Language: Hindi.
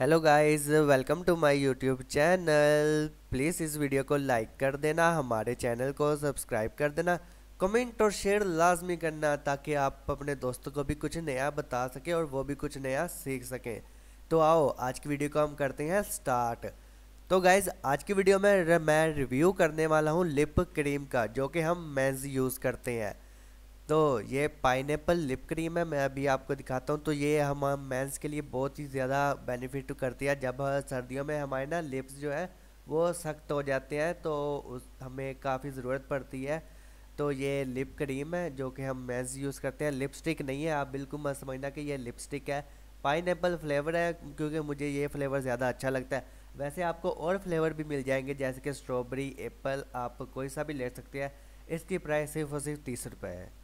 hello guys welcome to my YouTube channel please इस वीडियो को लाइक कर देना हमारे चैनल को सब्सक्राइब कर देना कमेंट और शेयर लाजमी करना ताकि आप अपने दोस्तों को भी कुछ नया बता सकें और वो भी कुछ नया सीख सकें तो आओ आज की वीडियो को हम करते हैं स्टार्ट तो गाइज़ आज की वीडियो में मैं रिव्यू करने वाला हूँ लिप क्रीम का जो कि हम मैंज यूज़ करते हैं तो ये पाइन लिप क्रीम है मैं अभी आपको दिखाता हूँ तो ये हम मेंस के लिए बहुत ही ज़्यादा बेनिफिट करती है जब सर्दियों में हमारे ना लिप्स जो है वो सख्त हो जाते हैं तो उस हमें काफ़ी ज़रूरत पड़ती है तो ये लिप क्रीम है जो कि हम मेंस यूज़ करते हैं लिपस्टिक नहीं है आप बिल्कुल मत समझना कि ये लिपस्टिक है पाइन फ्लेवर है क्योंकि मुझे ये फ्लेवर ज़्यादा अच्छा लगता है वैसे आपको और फ्लेवर भी मिल जाएंगे जैसे कि स्ट्रॉबेरी एप्पल आप कोई सा भी ले सकते हैं इसकी प्राइस सिर्फ और सिर्फ तीस रुपये है